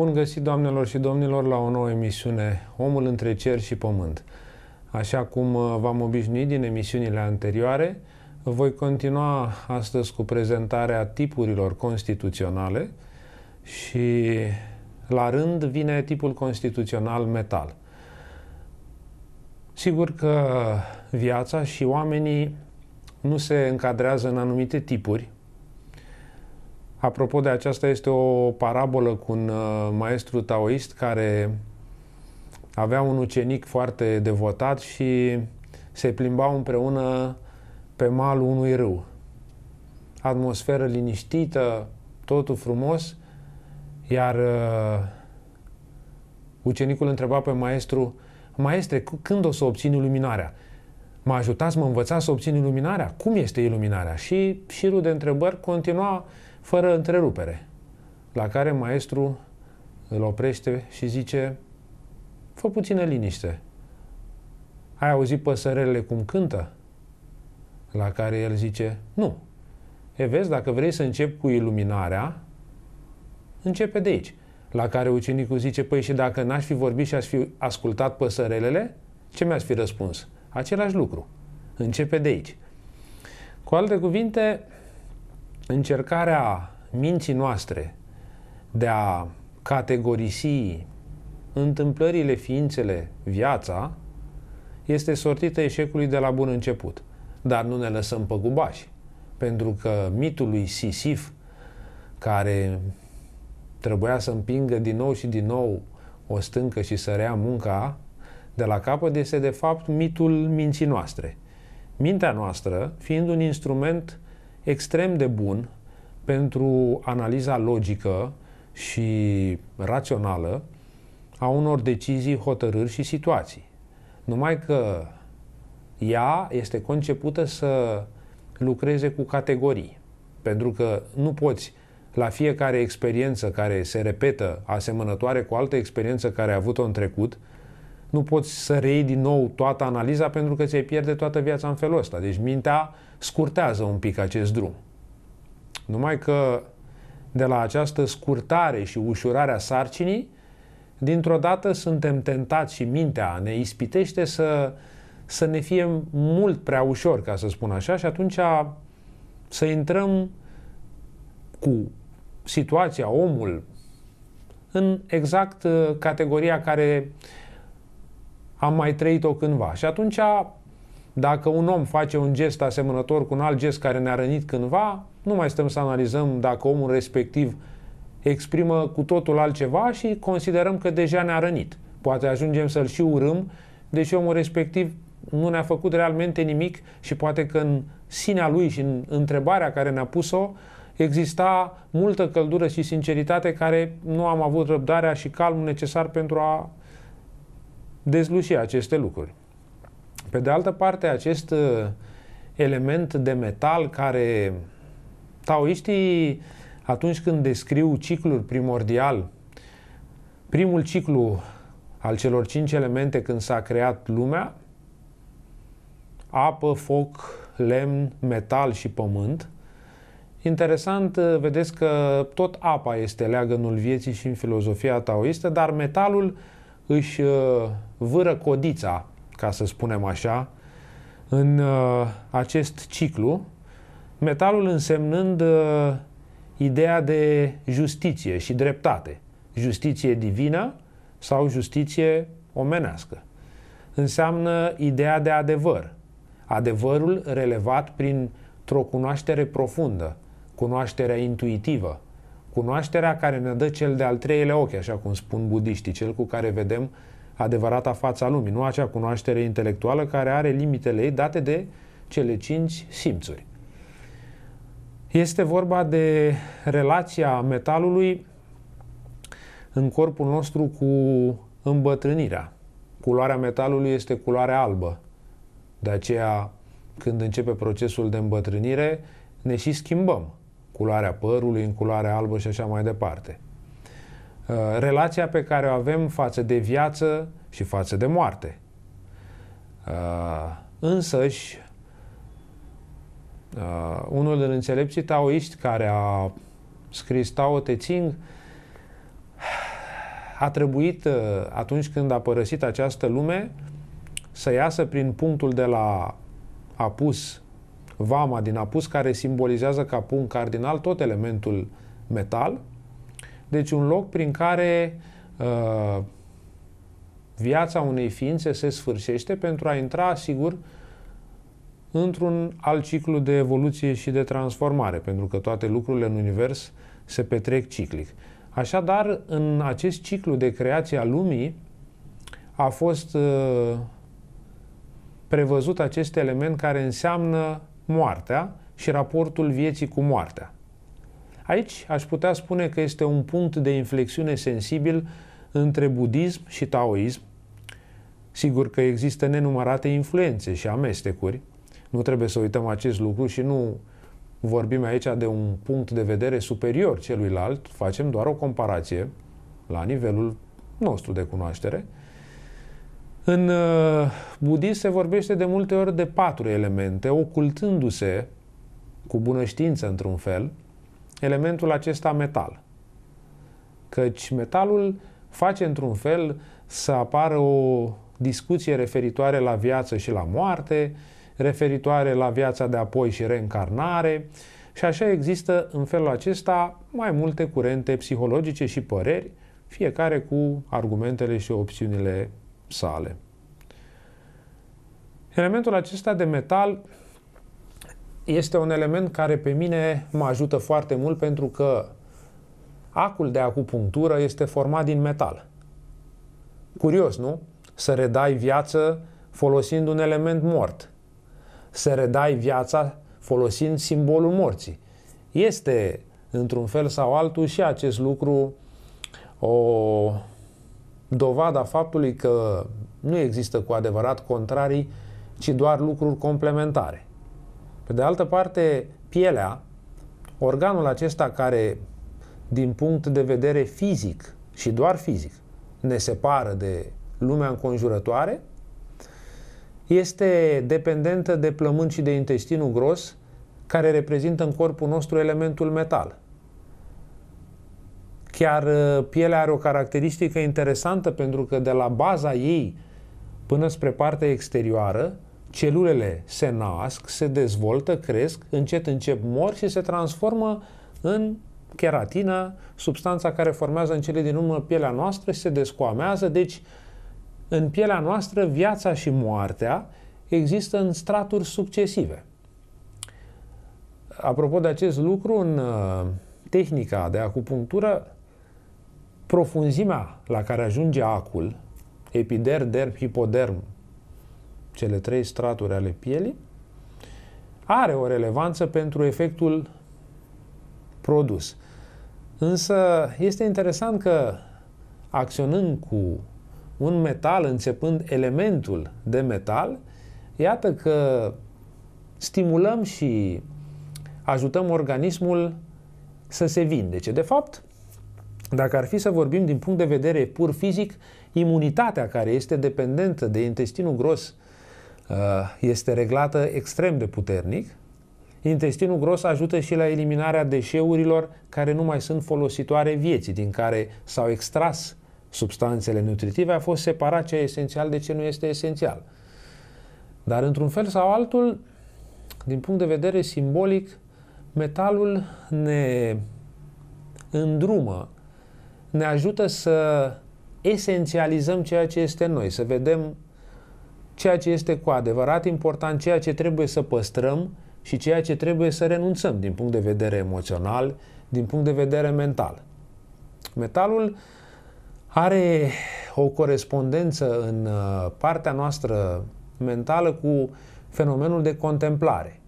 Bun găsit, doamnelor și domnilor, la o nouă emisiune Omul între cer și pământ. Așa cum uh, v-am obișnuit din emisiunile anterioare, voi continua astăzi cu prezentarea tipurilor constituționale și la rând vine tipul constituțional metal. Sigur că viața și oamenii nu se încadrează în anumite tipuri, Apropo de aceasta, este o parabolă cu un uh, maestru taoist care avea un ucenic foarte devotat și se plimbau împreună pe malul unui râu. Atmosferă liniștită, totul frumos, iar uh, ucenicul întreba pe maestru, Maestre, când o să obțin iluminarea? Mă ajutați, mă învățați să obțin iluminarea? Cum este iluminarea? Și șirul de întrebări continua fără întrerupere. La care maestru îl oprește și zice, fă puțină liniște. Ai auzit păsărele cum cântă? La care el zice, nu. E, vezi, dacă vrei să începi cu iluminarea, începe de aici. La care ucenicul zice, păi și dacă n-aș fi vorbit și aș fi ascultat păsărelele, ce mi aș fi răspuns? Același lucru. Începe de aici. Cu alte cuvinte, încercarea minții noastre de a categorisi întâmplările, ființele, viața, este sortită eșecului de la bun început. Dar nu ne lăsăm păgubași, pentru că mitul lui Sisif, care trebuia să împingă din nou și din nou o stâncă și să rea munca de la capăt, este de fapt mitul minții noastre. Mintea noastră, fiind un instrument extrem de bun pentru analiza logică și rațională a unor decizii, hotărâri și situații. Numai că ea este concepută să lucreze cu categorii, pentru că nu poți la fiecare experiență care se repetă asemănătoare cu altă experiență care a avut-o în trecut, nu poți să reiei din nou toată analiza pentru că ți-ai pierde toată viața în felul ăsta. Deci mintea scurtează un pic acest drum. Numai că de la această scurtare și ușurare a sarcinii, dintr-o dată suntem tentați și mintea ne ispitește să, să ne fie mult prea ușor, ca să spun așa, și atunci să intrăm cu situația, omul, în exact uh, categoria care am mai trăit-o cândva. Și atunci dacă un om face un gest asemănător cu un alt gest care ne-a rănit cândva, nu mai stăm să analizăm dacă omul respectiv exprimă cu totul altceva și considerăm că deja ne-a rănit. Poate ajungem să-l și urâm, deși omul respectiv nu ne-a făcut realmente nimic și poate că în sinea lui și în întrebarea care ne-a pus-o exista multă căldură și sinceritate care nu am avut răbdarea și calmul necesar pentru a dezluși aceste lucruri. Pe de altă parte, acest uh, element de metal care taoiștii, atunci când descriu ciclul primordial, primul ciclu al celor cinci elemente când s-a creat lumea, apă, foc, lemn, metal și pământ. Interesant, uh, vedeți că tot apa este leagănul vieții și în filozofia taoistă, dar metalul își uh, vâră codița ca să spunem așa, în uh, acest ciclu, metalul însemnând uh, ideea de justiție și dreptate, justiție divină sau justiție omenească. Înseamnă ideea de adevăr, adevărul relevat printr-o cunoaștere profundă, cunoașterea intuitivă, cunoașterea care ne dă cel de-al treilea ochi, așa cum spun budiștii, cel cu care vedem uh, adevărata fața lumii, nu acea cunoaștere intelectuală care are limitele ei date de cele cinci simțuri. Este vorba de relația metalului în corpul nostru cu îmbătrânirea. Culoarea metalului este culoarea albă. De aceea, când începe procesul de îmbătrânire, ne și schimbăm culoarea părului în culoarea albă și așa mai departe. Uh, relația pe care o avem față de viață și față de moarte. Uh, însăși, uh, unul din înțelepții taoiști care a scris Tao Te Ching a trebuit, atunci când a părăsit această lume, să iasă prin punctul de la apus, vama din apus, care simbolizează ca punct cardinal tot elementul metal, deci un loc prin care uh, viața unei ființe se sfârșește pentru a intra, sigur, într-un alt ciclu de evoluție și de transformare, pentru că toate lucrurile în univers se petrec ciclic. Așadar, în acest ciclu de creație a lumii a fost uh, prevăzut acest element care înseamnă moartea și raportul vieții cu moartea. Aici aș putea spune că este un punct de inflexiune sensibil între budism și taoism. Sigur că există nenumărate influențe și amestecuri. Nu trebuie să uităm acest lucru și nu vorbim aici de un punct de vedere superior celuilalt, facem doar o comparație la nivelul nostru de cunoaștere. În uh, budism se vorbește de multe ori de patru elemente, ocultându-se cu bună știință într-un fel, elementul acesta metal. Căci metalul face într-un fel să apară o discuție referitoare la viață și la moarte, referitoare la viața de apoi și reîncarnare, și așa există în felul acesta mai multe curente psihologice și păreri, fiecare cu argumentele și opțiunile sale. Elementul acesta de metal este un element care pe mine mă ajută foarte mult pentru că acul de acupunctură este format din metal. Curios, nu? Să redai viață folosind un element mort. Să redai viața folosind simbolul morții. Este, într-un fel sau altul, și acest lucru o dovada faptului că nu există cu adevărat contrarii, ci doar lucruri complementare. Pe de altă parte, pielea, organul acesta care, din punct de vedere fizic și doar fizic, ne separă de lumea înconjurătoare, este dependentă de plămâni și de intestinul gros, care reprezintă în corpul nostru elementul metal. Chiar uh, pielea are o caracteristică interesantă pentru că de la baza ei până spre partea exterioară celulele se nasc, se dezvoltă, cresc, încet, încep mor și se transformă în keratina, substanța care formează în cele din urmă pielea noastră și se descoamează. Deci, în pielea noastră, viața și moartea există în straturi succesive. Apropo de acest lucru, în uh, tehnica de acupunctură, profunzimea la care ajunge acul, epiderm, derm, hipoderm, cele trei straturi ale pielii, are o relevanță pentru efectul produs. Însă este interesant că acționând cu un metal, începând elementul de metal, iată că stimulăm și ajutăm organismul să se vindece. De fapt, dacă ar fi să vorbim din punct de vedere pur fizic, imunitatea care este dependentă de intestinul gros uh, Uh, este reglată extrem de puternic. Intestinul gros ajută și la eliminarea deșeurilor care nu mai sunt folositoare vieții, din care s-au extras substanțele nutritive, a fost separat ce e esențial de ce nu este esențial. Dar într-un fel sau altul, din punct de vedere simbolic, metalul ne îndrumă, ne ajută să esențializăm ceea ce este noi, să vedem ceea ce este cu adevărat important, ceea ce trebuie să păstrăm și ceea ce trebuie să renunțăm din punct de vedere emoțional, din punct de vedere mental. Metalul are o corespondență în uh, partea noastră mentală cu fenomenul de contemplare.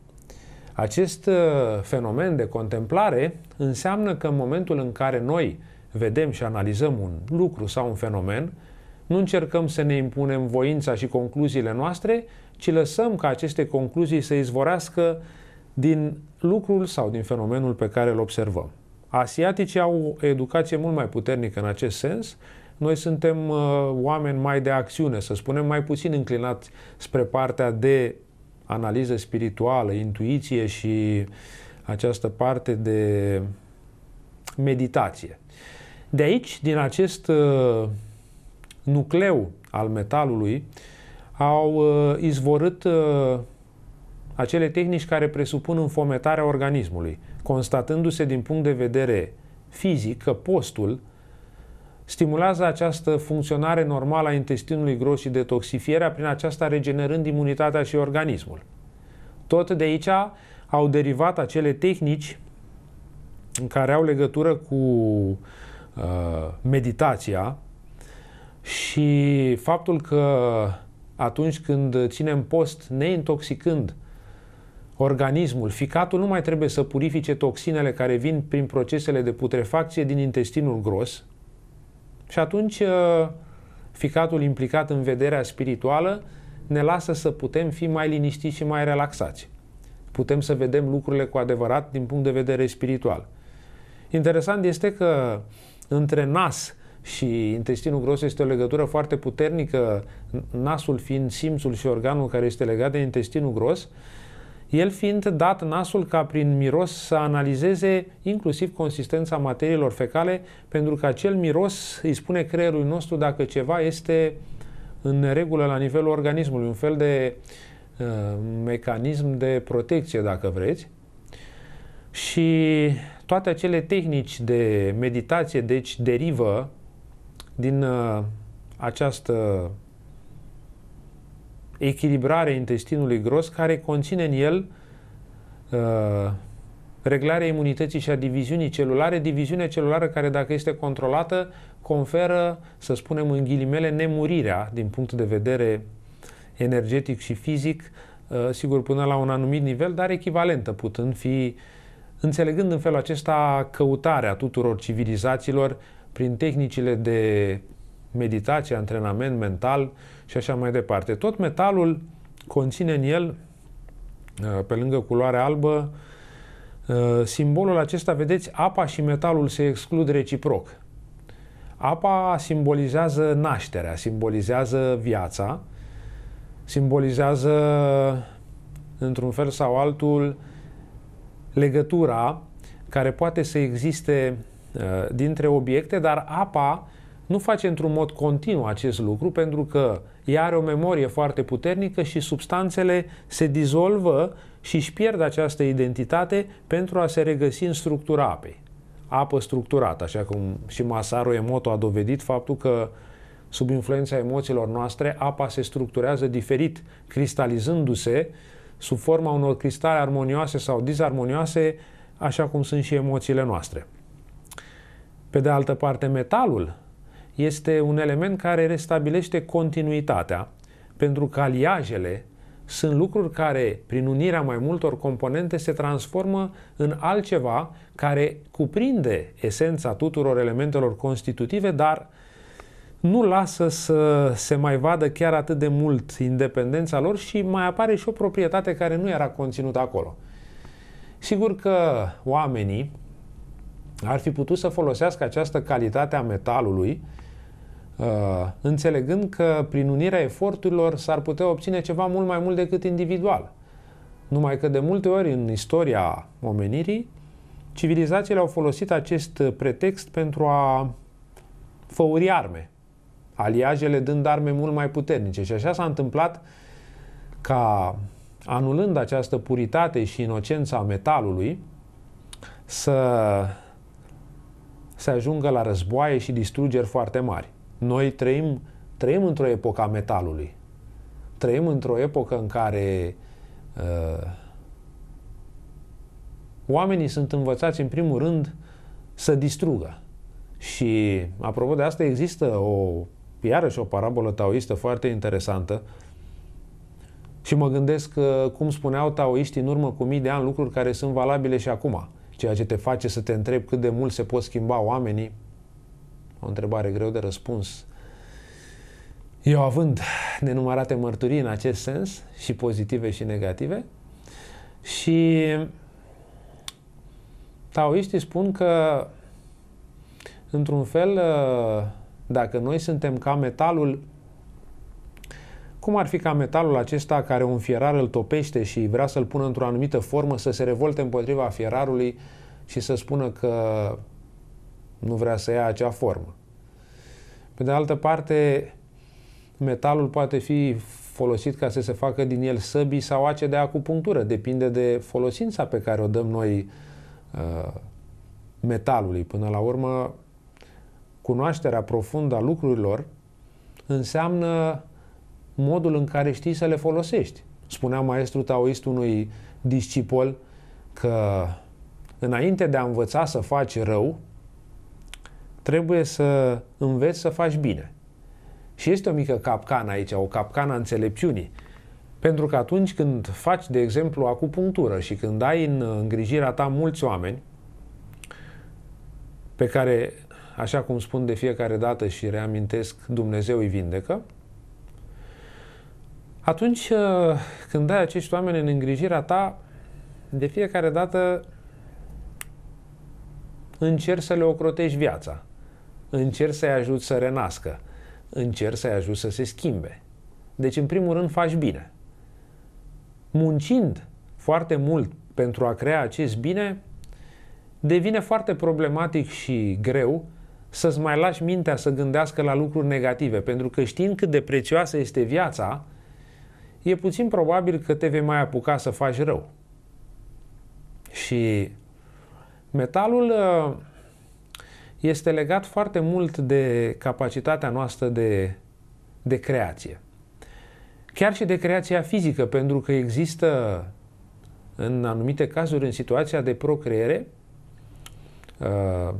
Acest uh, fenomen de contemplare înseamnă că în momentul în care noi vedem și analizăm un lucru sau un fenomen, nu încercăm să ne impunem voința și concluziile noastre, ci lăsăm ca aceste concluzii să izvorească din lucrul sau din fenomenul pe care îl observăm. Asiaticii au o educație mult mai puternică în acest sens. Noi suntem uh, oameni mai de acțiune, să spunem, mai puțin înclinați spre partea de analiză spirituală, intuiție și această parte de meditație. De aici, din acest uh, nucleu al metalului, au uh, izvorât uh, acele tehnici care presupun înfometarea organismului, constatându-se din punct de vedere fizic că postul stimulează această funcționare normală a intestinului gros și detoxifierea, prin aceasta regenerând imunitatea și organismul. Tot de aici au derivat acele tehnici care au legătură cu uh, meditația, și faptul că atunci când ținem post neintoxicând organismul, ficatul nu mai trebuie să purifice toxinele care vin prin procesele de putrefacție din intestinul gros și atunci uh, ficatul implicat în vederea spirituală ne lasă să putem fi mai liniștiți și mai relaxați. Putem să vedem lucrurile cu adevărat din punct de vedere spiritual. Interesant este că între nas și intestinul gros este o legătură foarte puternică, nasul fiind simțul și organul care este legat de intestinul gros, el fiind dat nasul ca prin miros să analizeze inclusiv consistența materiilor fecale, pentru că acel miros îi spune creierului nostru dacă ceva este în regulă la nivelul organismului, un fel de uh, mecanism de protecție, dacă vreți. Și toate acele tehnici de meditație, deci derivă din uh, această echilibrare intestinului gros care conține în el uh, reglarea imunității și a diviziunii celulare, diviziune celulară care dacă este controlată conferă, să spunem în ghilimele, nemurirea din punct de vedere energetic și fizic, uh, sigur până la un anumit nivel, dar echivalentă putând fi, înțelegând în felul acesta căutarea tuturor civilizațiilor prin tehnicile de meditație, antrenament mental și așa mai departe. Tot metalul conține în el, uh, pe lângă culoarea albă, uh, simbolul acesta, vedeți, apa și metalul se exclud reciproc. Apa simbolizează nașterea, simbolizează viața, simbolizează, într-un fel sau altul, legătura care poate să existe Uh, dintre obiecte, dar apa nu face într-un mod continuu acest lucru pentru că ea are o memorie foarte puternică și substanțele se dizolvă și își pierd această identitate pentru a se regăsi în structura apei. Apă structurată, așa cum și Masaru Emoto a dovedit faptul că sub influența emoțiilor noastre, apa se structurează diferit, cristalizându-se sub forma unor cristale armonioase sau disarmonioase, așa cum sunt și emoțiile noastre. Pe de altă parte, metalul este un element care restabilește continuitatea, pentru că aliajele sunt lucruri care, prin unirea mai multor componente, se transformă în altceva care cuprinde esența tuturor elementelor constitutive, dar nu lasă să se mai vadă chiar atât de mult independența lor și mai apare și o proprietate care nu era conținută acolo. Sigur că oamenii ar fi putut să folosească această calitate a metalului, uh, înțelegând că prin unirea eforturilor s-ar putea obține ceva mult mai mult decât individual. Numai că de multe ori în istoria omenirii, civilizațiile au folosit acest pretext pentru a făuri arme, aliajele dând arme mult mai puternice. Și așa s-a întâmplat ca, anulând această puritate și inocența metalului, să se ajungă la războaie și distrugeri foarte mari. Noi trăim, trăim într-o epocă a metalului. Trăim într-o epocă în care uh, oamenii sunt învățați, în primul rând, să distrugă. Și, apropo de asta, există o, iarăși o parabolă taoistă foarte interesantă și mă gândesc că, uh, cum spuneau taoiștii în urmă cu mii de ani, lucruri care sunt valabile și acum ceea ce te face să te întrebi cât de mult se pot schimba oamenii, o întrebare greu de răspuns. Eu având nenumărate mărturii în acest sens, și pozitive și negative, și taoiștii spun că, într-un fel, dacă noi suntem ca metalul cum ar fi ca metalul acesta care un fierar îl topește și vrea să-l pună într-o anumită formă să se revolte împotriva fierarului și să spună că nu vrea să ia acea formă. Pe de altă parte, metalul poate fi folosit ca să se facă din el săbii sau ace de acupunctură. Depinde de folosința pe care o dăm noi uh, metalului. Până la urmă, cunoașterea profundă a lucrurilor înseamnă modul în care știi să le folosești. Spunea maestru taoist unui discipol că înainte de a învăța să faci rău, trebuie să înveți să faci bine. Și este o mică capcană aici, o capcană a înțelepciunii. Pentru că atunci când faci, de exemplu, acupunctură și când ai în îngrijirea ta mulți oameni pe care, așa cum spun de fiecare dată și reamintesc, Dumnezeu îi vindecă, atunci uh, când ai acești oameni în îngrijirea ta, de fiecare dată încerci să le ocrotești viața, încerci să-i ajut să renască, încerci să-i ajut să se schimbe. Deci, în primul rând, faci bine. Muncind foarte mult pentru a crea acest bine, devine foarte problematic și greu să-ți mai lași mintea să gândească la lucruri negative, pentru că știind cât de prețioasă este viața, e puțin probabil că te vei mai apuca să faci rău. Și metalul ă, este legat foarte mult de capacitatea noastră de, de creație. Chiar și de creația fizică, pentru că există în anumite cazuri, în situația de procreere, ă,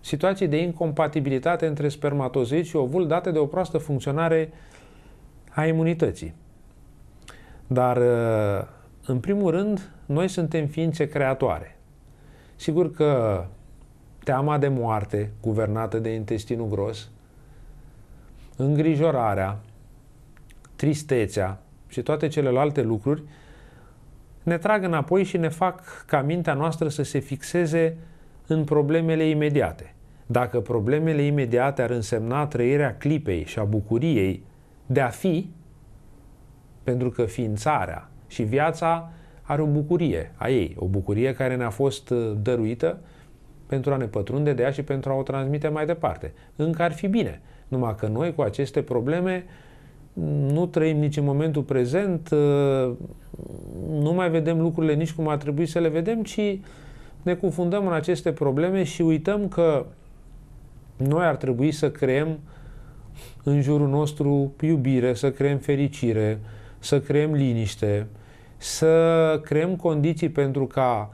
situații de incompatibilitate între spermatozoid și ovul date de o proastă funcționare a imunității. Dar, uh, în primul rând, noi suntem ființe creatoare. Sigur că teama de moarte, guvernată de intestinul gros, îngrijorarea, tristețea și toate celelalte lucruri ne trag înapoi și ne fac ca mintea noastră să se fixeze în problemele imediate. Dacă problemele imediate ar însemna trăirea clipei și a bucuriei de a fi, pentru că ființarea și viața are o bucurie a ei, o bucurie care ne-a fost uh, dăruită pentru a ne pătrunde de ea și pentru a o transmite mai departe. Încă ar fi bine, numai că noi cu aceste probleme nu trăim nici în momentul prezent, uh, nu mai vedem lucrurile nici cum ar trebui să le vedem, ci ne confundăm în aceste probleme și uităm că noi ar trebui să creăm în jurul nostru iubire, să creăm fericire, să creăm liniște, să creăm condiții pentru ca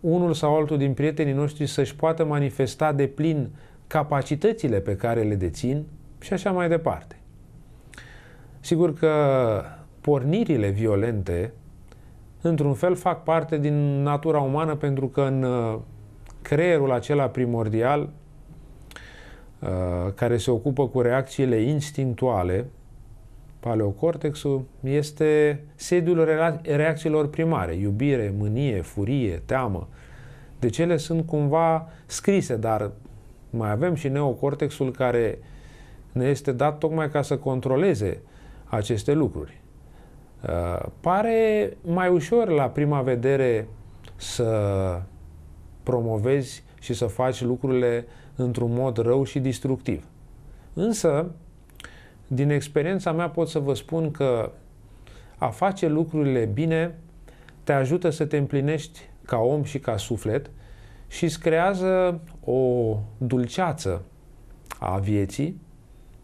unul sau altul din prietenii noștri să-și poată manifesta de plin capacitățile pe care le dețin și așa mai departe. Sigur că pornirile violente, într-un fel, fac parte din natura umană pentru că în uh, creierul acela primordial uh, care se ocupă cu reacțiile instinctuale, paleocortexul, este sediul reacțiilor primare, iubire, mânie, furie, teamă. Deci ele sunt cumva scrise, dar mai avem și neocortexul care ne este dat tocmai ca să controleze aceste lucruri. Uh, pare mai ușor la prima vedere să promovezi și să faci lucrurile într-un mod rău și destructiv. Însă, din experiența mea pot să vă spun că a face lucrurile bine te ajută să te împlinești ca om și ca suflet și îți creează o dulceață a vieții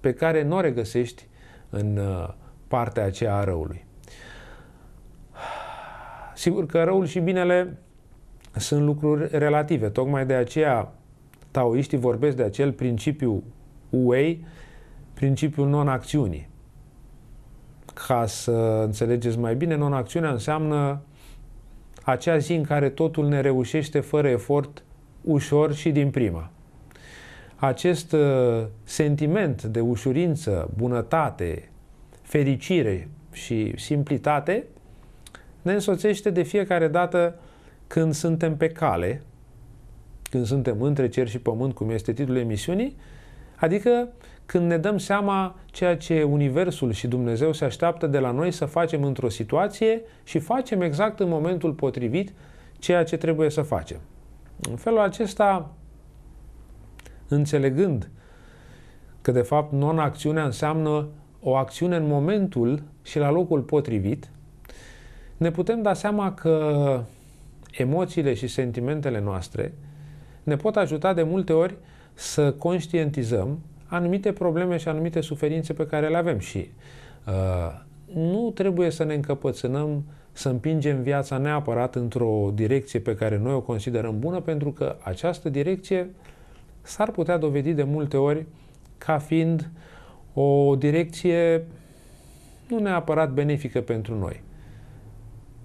pe care nu o regăsești în uh, partea aceea a răului. Sigur că răul și binele sunt lucruri relative. Tocmai de aceea taoiștii vorbesc de acel principiu Wei, principiul non-acțiunii. Ca să înțelegeți mai bine, non-acțiunea înseamnă acea zi în care totul ne reușește fără efort, ușor și din prima. Acest uh, sentiment de ușurință, bunătate, fericire și simplitate ne însoțește de fiecare dată când suntem pe cale, când suntem între cer și pământ, cum este titlul emisiunii, adică când ne dăm seama ceea ce Universul și Dumnezeu se așteaptă de la noi să facem într-o situație și facem exact în momentul potrivit ceea ce trebuie să facem. În felul acesta, înțelegând că de fapt non-acțiunea înseamnă o acțiune în momentul și la locul potrivit, ne putem da seama că emoțiile și sentimentele noastre ne pot ajuta de multe ori să conștientizăm anumite probleme și anumite suferințe pe care le avem și uh, nu trebuie să ne încăpățânăm să împingem viața neapărat într-o direcție pe care noi o considerăm bună, pentru că această direcție s-ar putea dovedi de multe ori ca fiind o direcție nu neapărat benefică pentru noi.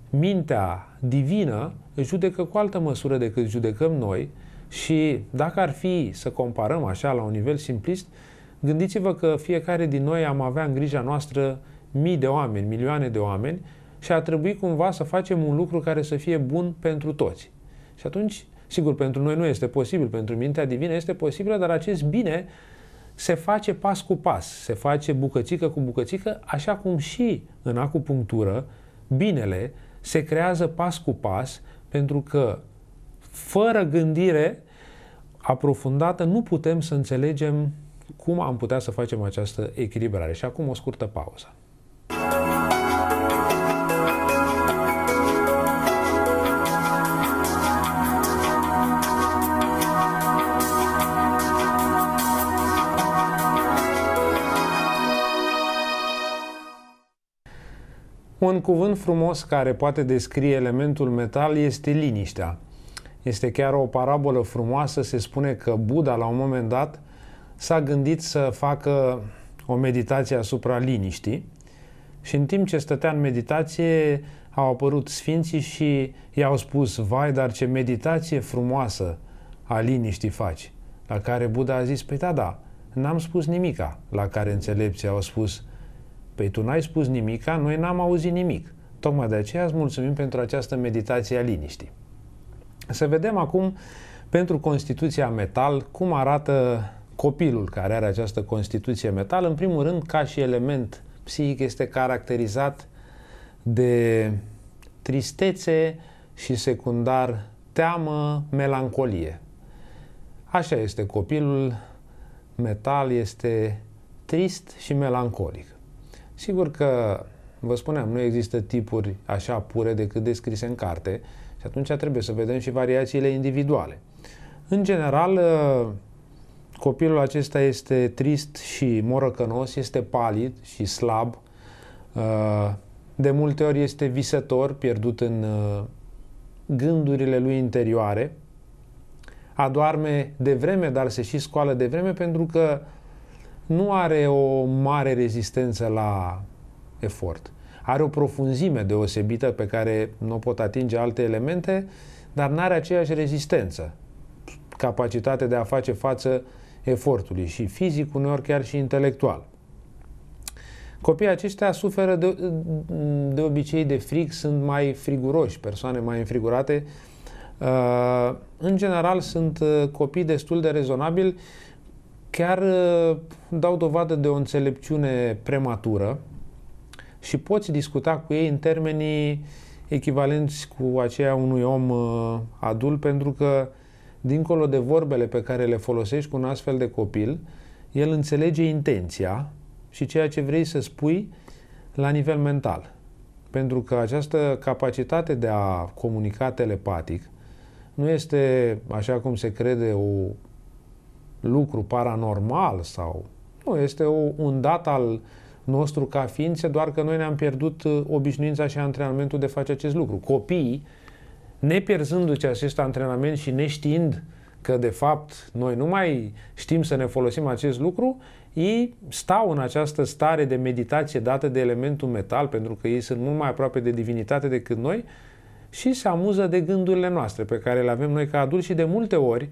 Mintea divină judecă cu altă măsură decât judecăm noi, și dacă ar fi să comparăm așa la un nivel simplist, gândiți-vă că fiecare din noi am avea în grija noastră mii de oameni, milioane de oameni și ar trebui cumva să facem un lucru care să fie bun pentru toți. Și atunci, sigur, pentru noi nu este posibil, pentru mintea divină este posibilă, dar acest bine se face pas cu pas, se face bucățică cu bucățică, așa cum și în acupunctură binele se creează pas cu pas, pentru că fără gândire aprofundată, nu putem să înțelegem cum am putea să facem această echilibrare. Și acum o scurtă pauză. Un cuvânt frumos care poate descrie elementul metal este liniștea. Este chiar o parabolă frumoasă, se spune că Buddha la un moment dat s-a gândit să facă o meditație asupra liniștii și în timp ce stătea în meditație au apărut sfinții și i-au spus, vai, dar ce meditație frumoasă a liniștii faci. La care Buddha a zis, păi da, da, n-am spus nimica. La care înțelepții au spus, păi tu n-ai spus nimica, noi n-am auzit nimic. Tocmai de aceea îți mulțumim pentru această meditație a liniștii. Să vedem acum pentru Constituția Metal cum arată copilul care are această Constituție Metal. În primul rând, ca și element psihic, este caracterizat de tristețe și secundar teamă, melancolie. Așa este copilul, metal este trist și melancolic. Sigur că, vă spuneam, nu există tipuri așa pure decât descrise în carte, și atunci trebuie să vedem și variațiile individuale. În general, ă, copilul acesta este trist și morăcănos, este palid și slab, ă, de multe ori este visător, pierdut în ă, gândurile lui interioare, adoarme de vreme, dar se și scoală de vreme pentru că nu are o mare rezistență la efort. Are o profunzime deosebită pe care nu o pot atinge alte elemente, dar nu are aceeași rezistență, capacitate de a face față efortului și fizic, uneori chiar și intelectual. Copiii aceștia suferă de, de obicei de frig, sunt mai friguroși, persoane mai înfrigurate. Uh, în general sunt uh, copii destul de rezonabili, chiar uh, dau dovadă de o înțelepciune prematură, și poți discuta cu ei în termenii echivalenți cu aceea unui om uh, adult, pentru că dincolo de vorbele pe care le folosești cu un astfel de copil, el înțelege intenția și ceea ce vrei să spui la nivel mental. Pentru că această capacitate de a comunica telepatic nu este, așa cum se crede, un lucru paranormal sau nu, este o, un dat al nostru ca ființe, doar că noi ne-am pierdut uh, obișnuința și antrenamentul de a face acest lucru. Copiii, nepierzându ți acest antrenament și neștiind că de fapt noi nu mai știm să ne folosim acest lucru, ei stau în această stare de meditație dată de elementul metal, pentru că ei sunt mult mai aproape de divinitate decât noi, și se amuză de gândurile noastre pe care le avem noi ca adulți și de multe ori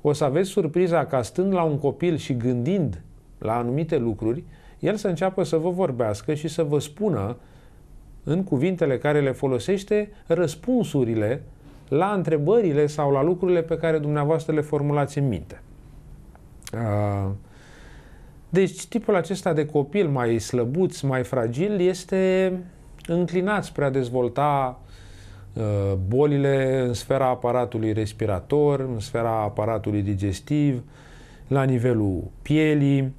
o să aveți surpriza ca stând la un copil și gândind la anumite lucruri, el să înceapă să vă vorbească și să vă spună în cuvintele care le folosește răspunsurile la întrebările sau la lucrurile pe care dumneavoastră le formulați în minte. Uh, deci tipul acesta de copil mai slăbuț, mai fragil, este înclinat spre a dezvolta uh, bolile în sfera aparatului respirator, în sfera aparatului digestiv, la nivelul pielii,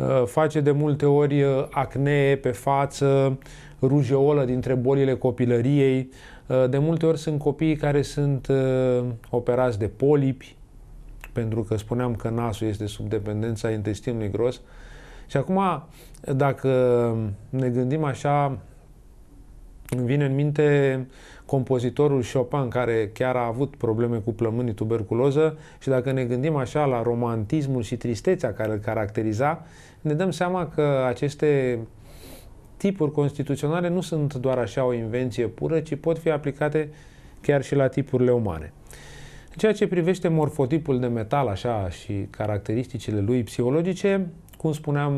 Uh, face de multe ori uh, acne pe față, rujeolă dintre bolile copilăriei. Uh, de multe ori sunt copii care sunt operați de polipi, pentru că spuneam că nasul este sub dependența intestinului gros. Și acum, dacă ne gândim așa, îmi vine în minte compozitorul Chopin, care chiar a avut probleme cu plămânii tuberculoză și dacă ne gândim așa la romantismul și tristețea care îl caracteriza, ne dăm seama că aceste tipuri constituționale nu sunt doar așa o invenție pură, ci pot fi aplicate chiar și la tipurile umane. În ceea ce privește morfotipul de metal așa și caracteristicile lui psihologice, cum spuneam,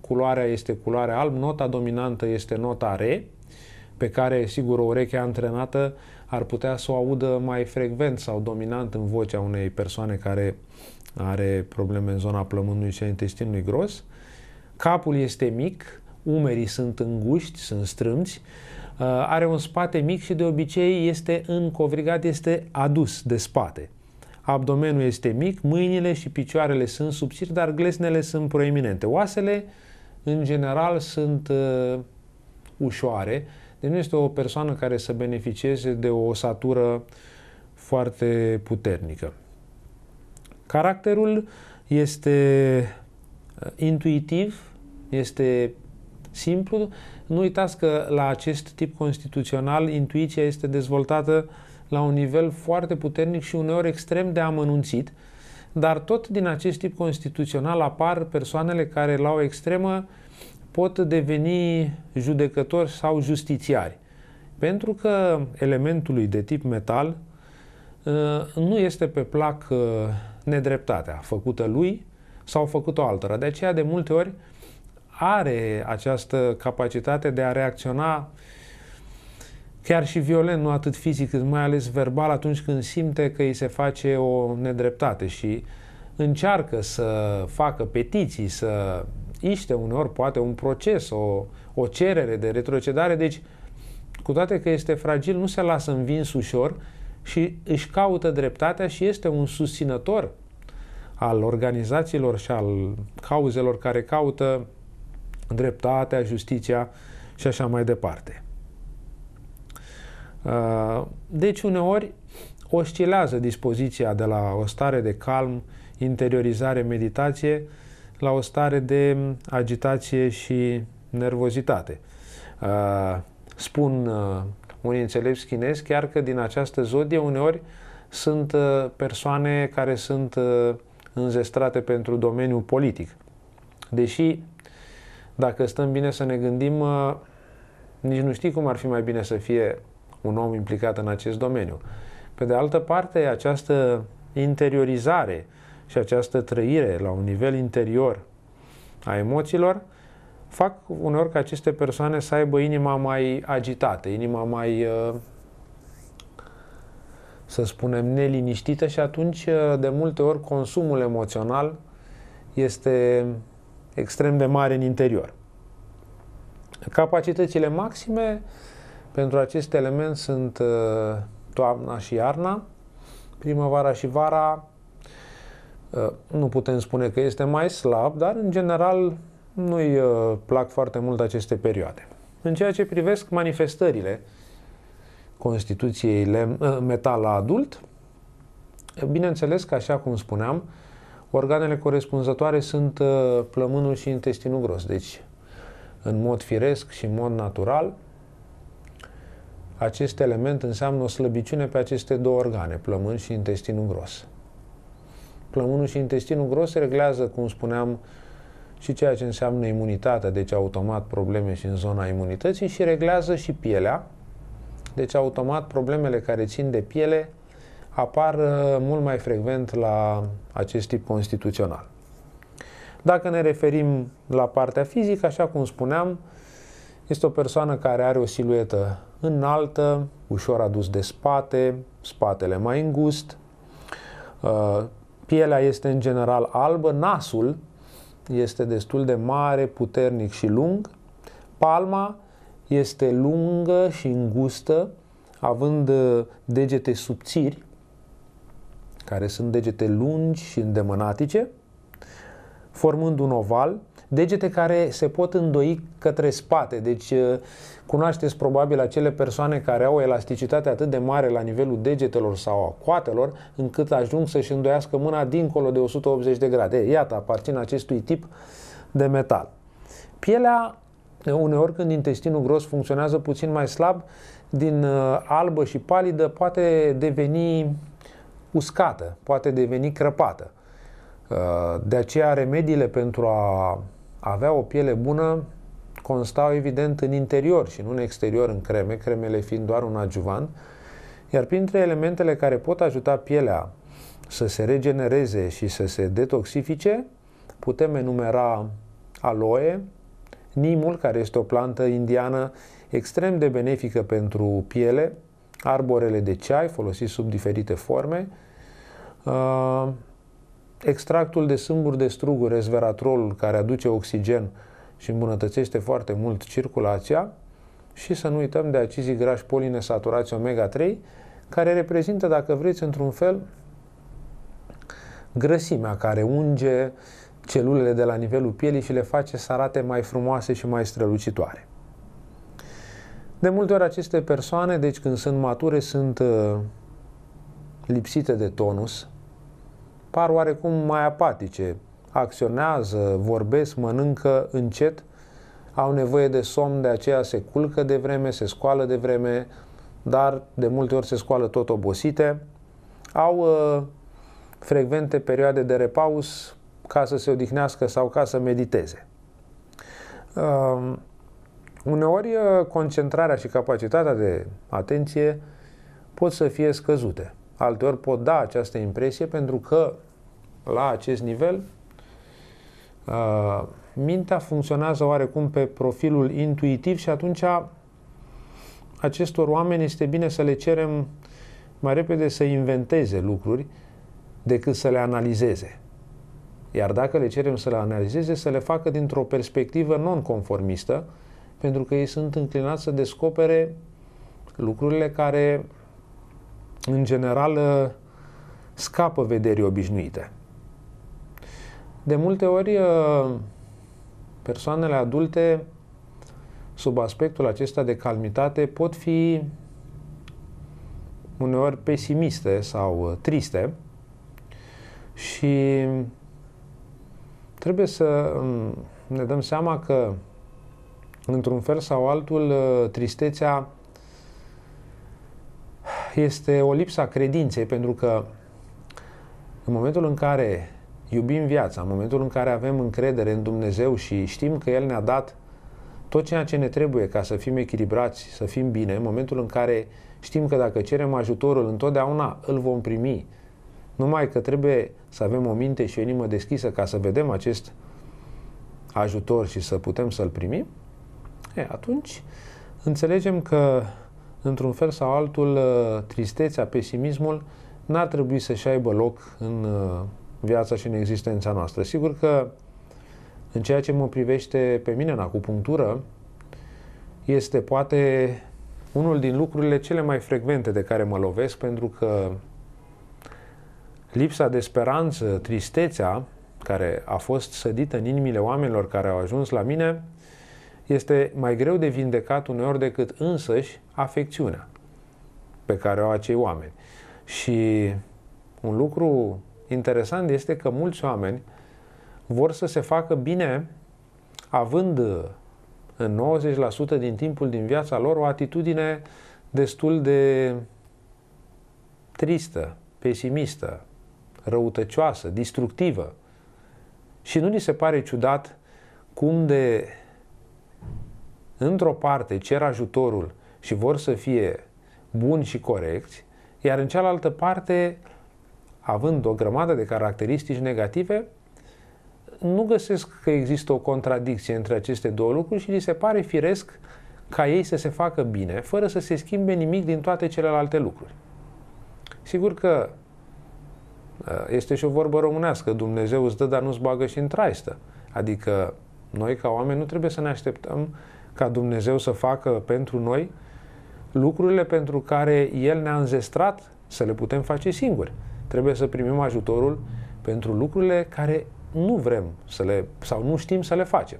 culoarea este culoarea alb, nota dominantă este nota re, pe care, sigur, o ureche antrenată ar putea să o audă mai frecvent sau dominant în vocea unei persoane care are probleme în zona plămânului și a intestinului gros. Capul este mic, umerii sunt înguști, sunt strâmți, uh, are un spate mic și de obicei este încovrigat, este adus de spate. Abdomenul este mic, mâinile și picioarele sunt subțiri, dar glesnele sunt proeminente. Oasele, în general, sunt uh, ușoare, deci nu este o persoană care să beneficieze de o osatură foarte puternică. Caracterul este uh, intuitiv, este simplu. Nu uitați că la acest tip constituțional intuiția este dezvoltată la un nivel foarte puternic și uneori extrem de amănunțit, dar tot din acest tip constituțional apar persoanele care la o extremă pot deveni judecători sau justițiari. Pentru că elementului de tip metal uh, nu este pe plac uh, nedreptatea făcută lui sau făcută altora. De aceea, de multe ori, are această capacitate de a reacționa chiar și violent, nu atât fizic, cât mai ales verbal, atunci când simte că îi se face o nedreptate și încearcă să facă petiții, să iște uneori poate un proces, o, o cerere de retrocedare, deci cu toate că este fragil, nu se lasă învins ușor și își caută dreptatea și este un susținător al organizațiilor și al cauzelor care caută dreptatea, justiția și așa mai departe. Uh, deci, uneori, oscilează dispoziția de la o stare de calm, interiorizare, meditație, la o stare de agitație și nervozitate. Uh, spun uh, unii înțelepți chinezi, chiar că din această zodie uneori sunt uh, persoane care sunt uh, înzestrate pentru domeniul politic. Deși, dacă stăm bine să ne gândim, uh, nici nu știi cum ar fi mai bine să fie un om implicat în acest domeniu. Pe de altă parte, această interiorizare și această trăire la un nivel interior a emoțiilor fac uneori ca aceste persoane să aibă inima mai agitată, inima mai, uh, să spunem, neliniștită și atunci, uh, de multe ori, consumul emoțional este extrem de mare în interior. Capacitățile maxime pentru acest element sunt uh, toamna și iarna, primăvara și vara, nu putem spune că este mai slab, dar în general nu-i uh, plac foarte mult aceste perioade. În ceea ce privesc manifestările Constituției uh, metal la adult, bineînțeles că, așa cum spuneam, organele corespunzătoare sunt uh, plămânul și intestinul gros. Deci, în mod firesc și în mod natural, acest element înseamnă o slăbiciune pe aceste două organe, plămân și intestinul gros. Plămânul și intestinul gros reglează, cum spuneam, și ceea ce înseamnă imunitatea, deci automat probleme și în zona imunității și reglează și pielea. Deci automat problemele care țin de piele apar uh, mult mai frecvent la acest tip constituțional. Dacă ne referim la partea fizică, așa cum spuneam, este o persoană care are o siluetă înaltă, ușor adus de spate, spatele mai îngust, uh, pielea este în general albă, nasul este destul de mare, puternic și lung. Palma este lungă și îngustă, având uh, degete subțiri, care sunt degete lungi și îndemânatice, formând un oval, degete care se pot îndoi către spate, deci uh, Cunoașteți probabil acele persoane care au elasticitate atât de mare la nivelul degetelor sau a coatelor, încât ajung să-și îndoiască mâna dincolo de 180 de grade. iată, aparțin acestui tip de metal. Pielea, uneori când intestinul gros funcționează puțin mai slab, din uh, albă și palidă poate deveni uscată, poate deveni crăpată. Uh, de aceea remediile pentru a avea o piele bună constau evident în interior și nu în exterior în creme, cremele fiind doar un adjuvant, iar printre elementele care pot ajuta pielea să se regenereze și să se detoxifice, putem enumera aloe, nimul, care este o plantă indiană extrem de benefică pentru piele, arborele de ceai folosit sub diferite forme, uh, extractul de sâmburi de strugur, resveratrolul, care aduce oxigen și îmbunătățește foarte mult circulația și să nu uităm de acizii grași polinesaturați omega-3, care reprezintă, dacă vreți, într-un fel, grăsimea care unge celulele de la nivelul pielii și le face să arate mai frumoase și mai strălucitoare. De multe ori aceste persoane, deci când sunt mature, sunt uh, lipsite de tonus, par oarecum mai apatice, acționează, vorbesc, mănâncă încet, au nevoie de somn, de aceea se culcă de vreme, se scoală de vreme, dar de multe ori se scoală tot obosite. Au uh, frecvente perioade de repaus ca să se odihnească sau ca să mediteze. Um, uh, uneori concentrarea și capacitatea de atenție pot să fie scăzute. Alteori pot da această impresie pentru că la acest nivel Uh, mintea funcționează oarecum pe profilul intuitiv și atunci acestor oameni este bine să le cerem mai repede să inventeze lucruri decât să le analizeze. Iar dacă le cerem să le analizeze, să le facă dintr-o perspectivă non-conformistă, pentru că ei sunt înclinați să descopere lucrurile care, în general, scapă vederii obișnuite. De multe ori, uh, persoanele adulte, sub aspectul acesta de calmitate, pot fi uneori pesimiste sau uh, triste și trebuie să um, ne dăm seama că, într-un fel sau altul, uh, tristețea este o lipsă a credinței, pentru că în momentul în care iubim viața, în momentul în care avem încredere în Dumnezeu și știm că El ne-a dat tot ceea ce ne trebuie ca să fim echilibrați, să fim bine, în momentul în care știm că dacă cerem ajutorul întotdeauna îl vom primi, numai că trebuie să avem o minte și o inimă deschisă ca să vedem acest ajutor și să putem să-l primim, e, atunci înțelegem că, într-un fel sau altul, tristețea, pesimismul n-ar trebui să-și aibă loc în viața și în existența noastră. Sigur că în ceea ce mă privește pe mine în acupunctură, este poate unul din lucrurile cele mai frecvente de care mă lovesc, pentru că lipsa de speranță, tristețea care a fost sădită în inimile oamenilor care au ajuns la mine, este mai greu de vindecat uneori decât însăși afecțiunea pe care o au acei oameni. Și un lucru interesant este că mulți oameni vor să se facă bine având uh, în 90% din timpul din viața lor o atitudine destul de tristă, pesimistă, răutăcioasă, distructivă. Și nu ni se pare ciudat cum de într-o parte cer ajutorul și vor să fie buni și corecți, iar în cealaltă parte având o grămadă de caracteristici negative, nu găsesc că există o contradicție între aceste două lucruri și li se pare firesc ca ei să se facă bine, fără să se schimbe nimic din toate celelalte lucruri. Sigur că uh, este și o vorbă românească, Dumnezeu îți dă, dar nu-ți bagă și în traistă. Adică noi ca oameni nu trebuie să ne așteptăm ca Dumnezeu să facă pentru noi lucrurile pentru care El ne-a înzestrat să le putem face singuri trebuie să primim ajutorul pentru lucrurile care nu vrem să le, sau nu știm să le facem.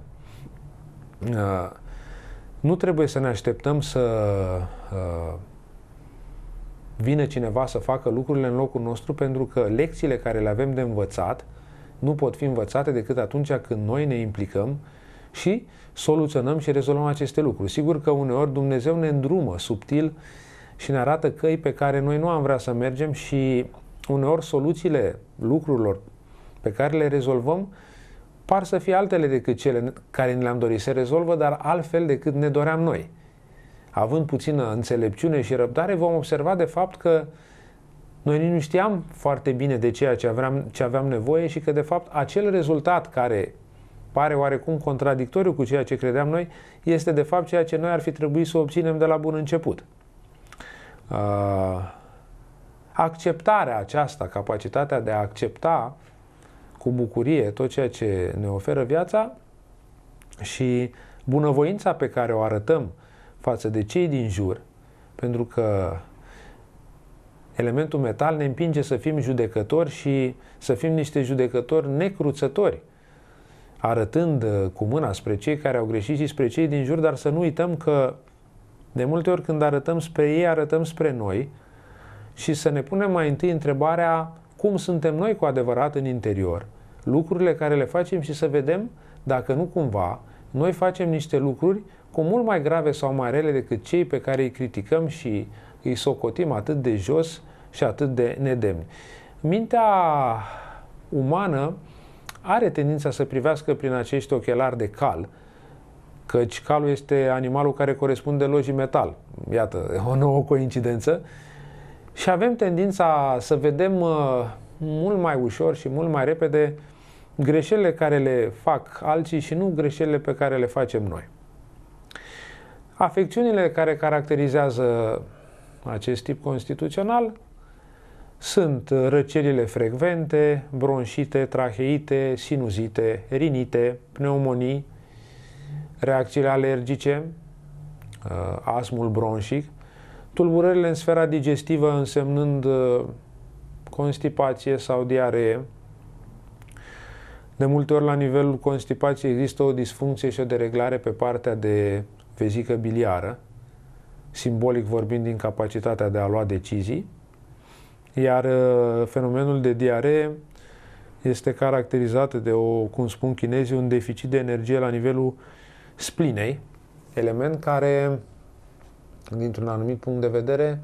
Uh, nu trebuie să ne așteptăm să uh, vine cineva să facă lucrurile în locul nostru pentru că lecțiile care le avem de învățat nu pot fi învățate decât atunci când noi ne implicăm și soluționăm și rezolvăm aceste lucruri. Sigur că uneori Dumnezeu ne îndrumă subtil și ne arată căi pe care noi nu am vrea să mergem și uneori soluțiile lucrurilor pe care le rezolvăm par să fie altele decât cele care ne le-am dorit să rezolvă, dar altfel decât ne doream noi. Având puțină înțelepciune și răbdare, vom observa de fapt că noi nici nu știam foarte bine de ceea ce aveam, ce aveam nevoie și că de fapt acel rezultat care pare oarecum contradictoriu cu ceea ce credeam noi, este de fapt ceea ce noi ar fi trebuit să obținem de la bun început. Uh, acceptarea aceasta, capacitatea de a accepta cu bucurie tot ceea ce ne oferă viața și bunăvoința pe care o arătăm față de cei din jur, pentru că elementul metal ne împinge să fim judecători și să fim niște judecători necruțători, arătând uh, cu mâna spre cei care au greșit și spre cei din jur, dar să nu uităm că de multe ori când arătăm spre ei, arătăm spre noi, și să ne punem mai întâi întrebarea cum suntem noi cu adevărat în interior, lucrurile care le facem și să vedem dacă nu cumva noi facem niște lucruri cu mult mai grave sau mai rele decât cei pe care îi criticăm și îi socotim atât de jos și atât de nedemni. Mintea umană are tendința să privească prin acești ochelari de cal, căci calul este animalul care corespunde logii metal. Iată, o nouă coincidență. Și avem tendința să vedem uh, mult mai ușor și mult mai repede greșelile care le fac alții și nu greșelile pe care le facem noi. Afecțiunile care caracterizează acest tip constituțional sunt răcelile frecvente, bronșite, traheite, sinuzite, rinite, pneumonii, reacțiile alergice, uh, astmul bronșic, Tulburările în sfera digestivă însemnând uh, constipație sau diaree. De multe ori la nivelul constipației există o disfuncție și o dereglare pe partea de vezică biliară, simbolic vorbind din capacitatea de a lua decizii, iar uh, fenomenul de diaree este caracterizat de o, cum spun chinezii, un deficit de energie la nivelul splinei, element care dintr-un anumit punct de vedere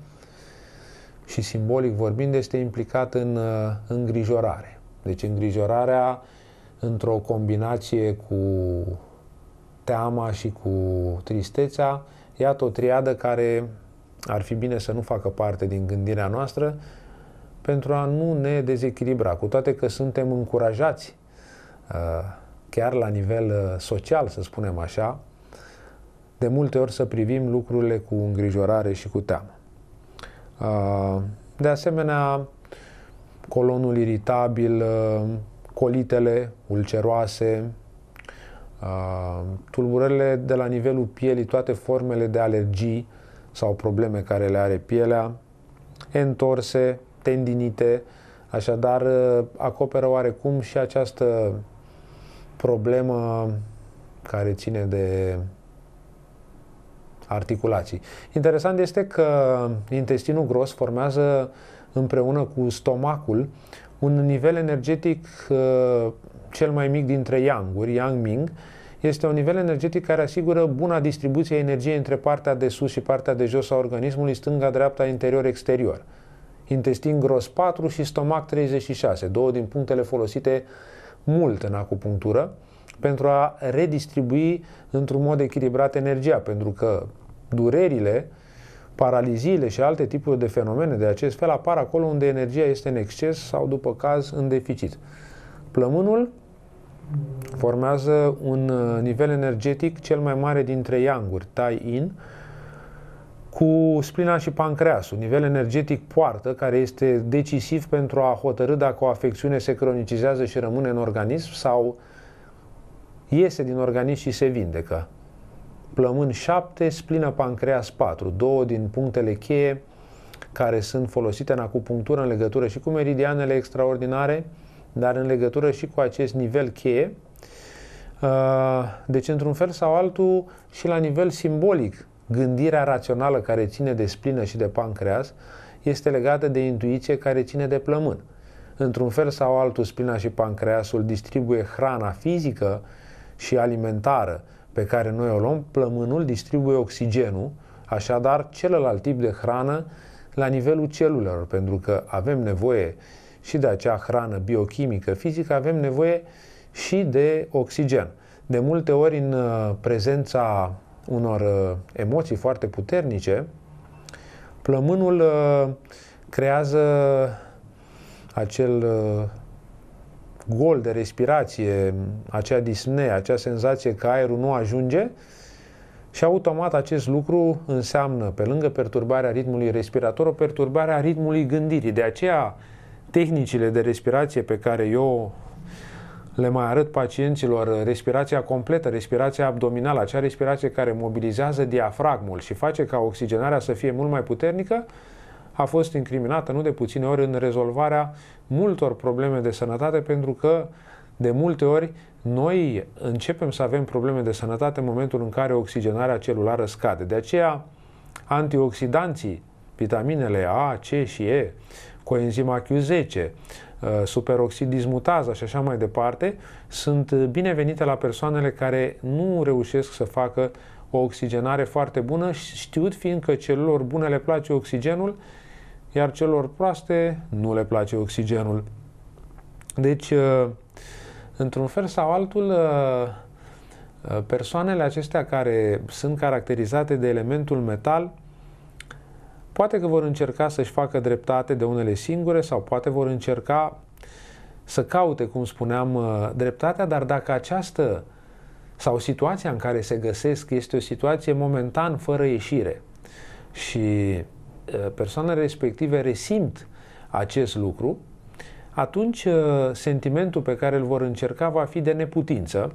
și simbolic vorbind, este implicat în uh, îngrijorare. Deci îngrijorarea într-o combinație cu teama și cu tristețea, iată o triadă care ar fi bine să nu facă parte din gândirea noastră pentru a nu ne dezechilibra, cu toate că suntem încurajați uh, chiar la nivel uh, social, să spunem așa, de multe ori să privim lucrurile cu îngrijorare și cu teamă. De asemenea, colonul iritabil, colitele ulceroase, tulburările de la nivelul pielii, toate formele de alergii sau probleme care le are pielea, entorse, tendinite, așadar acoperă oarecum și această problemă care ține de articulații. Interesant este că intestinul gros formează împreună cu stomacul un nivel energetic uh, cel mai mic dintre yanguri, yang ming, este un nivel energetic care asigură buna distribuție a energiei între partea de sus și partea de jos a organismului, stânga-dreapta, interior-exterior. Intestin gros 4 și stomac 36, două din punctele folosite mult în acupunctură pentru a redistribui într-un mod echilibrat energia, pentru că durerile, paraliziile și alte tipuri de fenomene de acest fel apar acolo unde energia este în exces sau, după caz, în deficit. Plămânul formează un uh, nivel energetic cel mai mare dintre ianguri, tai-in, cu splina și pancreasul, nivel energetic poartă, care este decisiv pentru a hotărâ dacă o afecțiune se cronicizează și rămâne în organism sau uh, iese din organism și se vindecă. Plămân 7, splină pancreas 4, două din punctele cheie care sunt folosite în acupunctură în legătură și cu meridianele extraordinare, dar în legătură și cu acest nivel cheie. Uh, deci, într-un fel sau altul, și la nivel simbolic, gândirea rațională care ține de splină și de pancreas este legată de intuiție care ține de plămân. Într-un fel sau altul, splina și pancreasul distribuie hrana fizică și alimentară pe care noi o luăm, plămânul distribuie oxigenul, așadar celălalt tip de hrană la nivelul celulelor, pentru că avem nevoie și de acea hrană biochimică, fizică, avem nevoie și de oxigen. De multe ori, în uh, prezența unor uh, emoții foarte puternice, plămânul uh, creează acel gol de respirație, acea disne, acea senzație că aerul nu ajunge și automat acest lucru înseamnă, pe lângă perturbarea ritmului respirator, o perturbare a ritmului gândirii. De aceea, tehnicile de respirație pe care eu le mai arăt pacienților respirația completă, respirația abdominală, acea respirație care mobilizează diafragmul și face ca oxigenarea să fie mult mai puternică, a fost incriminată nu de puține ori în rezolvarea multor probleme de sănătate, pentru că de multe ori noi începem să avem probleme de sănătate în momentul în care oxigenarea celulară scade. De aceea, antioxidanții, vitaminele A, C și E, coenzima Q10, uh, superoxidismutaza și așa mai departe, sunt binevenite la persoanele care nu reușesc să facă o oxigenare foarte bună, știut fiind că celor bune le place oxigenul iar celor proaste nu le place oxigenul. Deci, uh, într-un fel sau altul, uh, uh, persoanele acestea care sunt caracterizate de elementul metal, poate că vor încerca să-și facă dreptate de unele singure sau poate vor încerca să caute, cum spuneam, dreptatea, dar dacă această sau situația în care se găsesc este o situație momentan fără ieșire și Eh, persoanele respective resimt acest lucru, atunci eh, sentimentul pe care îl vor încerca va fi de neputință.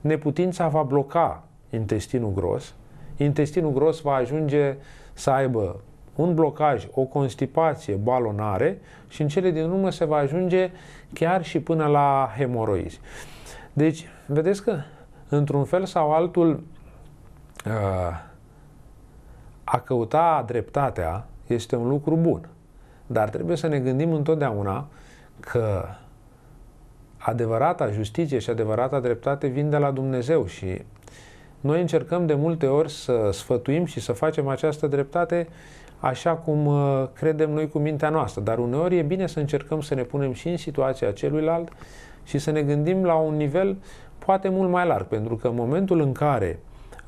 Neputința va bloca intestinul gros. Intestinul gros va ajunge să aibă un blocaj, o constipație balonare și în cele din urmă se va ajunge chiar și până la hemoroizi. Deci, vedeți că într-un fel sau altul eh, a căuta dreptatea este un lucru bun, dar trebuie să ne gândim întotdeauna că adevărata justiție și adevărata dreptate vin de la Dumnezeu și noi încercăm de multe ori să sfătuim și să facem această dreptate așa cum uh, credem noi cu mintea noastră, dar uneori e bine să încercăm să ne punem și în situația celuilalt și să ne gândim la un nivel poate mult mai larg, pentru că în momentul în care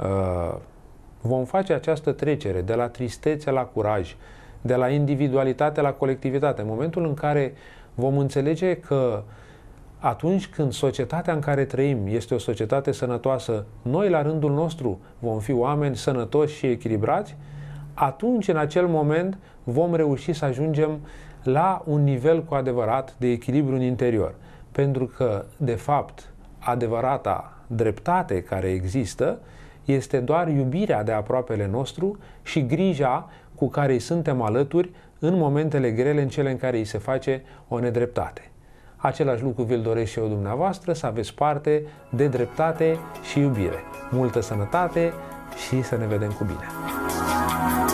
uh, vom face această trecere de la tristețe la curaj, de la individualitate la colectivitate, în momentul în care vom înțelege că atunci când societatea în care trăim este o societate sănătoasă, noi la rândul nostru vom fi oameni sănătoși și echilibrați, atunci în acel moment vom reuși să ajungem la un nivel cu adevărat de echilibru în interior. Pentru că, de fapt, adevărata dreptate care există este doar iubirea de aproapele nostru și grija cu care îi suntem alături în momentele grele în cele în care îi se face o nedreptate. Același lucru vi-l doresc și eu dumneavoastră, să aveți parte de dreptate și iubire. Multă sănătate și să ne vedem cu bine!